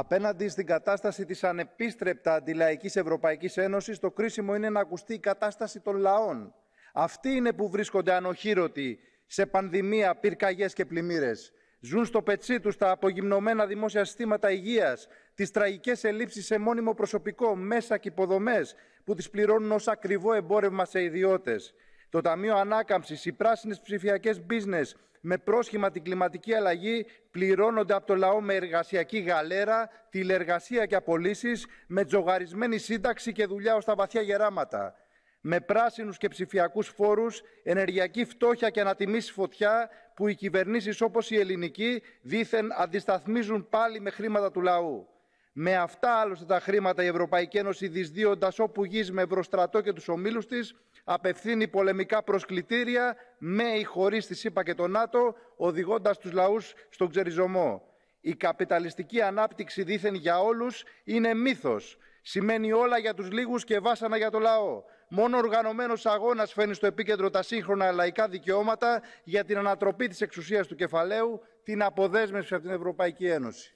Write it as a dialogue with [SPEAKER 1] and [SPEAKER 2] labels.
[SPEAKER 1] Απέναντι στην κατάσταση της ανεπίστρεπτα αντιλαϊκής Ευρωπαϊκής Ένωσης, το κρίσιμο είναι να ακουστεί η κατάσταση των λαών. Αυτοί είναι που βρίσκονται ανοχήρωτοι σε πανδημία, πυρκαγιές και πλημμύρες. Ζουν στο πετσί τους τα απογυμνωμένα δημόσια συστήματα υγείας, τις τραγικές ελλείψεις σε μόνιμο προσωπικό, μέσα και υποδομές που τις πληρώνουν ως ακριβό εμπόρευμα σε ιδιώτες το Ταμείο ανάκαμψης, οι πράσινες ψηφιακές business με πρόσχημα την κλιματική αλλαγή πληρώνονται από το λαό με εργασιακή γαλέρα, τηλεργασία και απολύσεις, με τζογαρισμένη σύνταξη και δουλειά ως τα βαθιά γεράματα. Με πράσινους και ψηφιακούς φόρους, ενεργειακή φτώχεια και ανατιμήσεις φωτιά, που οι κυβερνήσεις όπως η ελληνική δήθεν αντισταθμίζουν πάλι με χρήματα του λαού. Με αυτά άλλωστε τα χρήματα η Ευρωπαϊκή Ένωση δυσδύοντας όπου γης με ευρωστρατό και τους ομίλους της απευθύνει πολεμικά προσκλητήρια με ή χωρίς τη ΣΥΠΑ και το ΝΑΤΟ, οδηγώντας τους λαούς στον ξεριζωμό. Η καπιταλιστική ανάπτυξη δήθεν για όλους είναι μύθος. Σημαίνει όλα για τους λίγους και βάσανα για το λαό. Μόνο οργανωμένος αγώνας φέρνει στο επίκεντρο τα σύγχρονα λαϊκά δικαιώματα για την ανατροπή της εξουσίας του κεφαλαίου, την αποδέσμευση από την Ευρωπαϊκή Ένωση.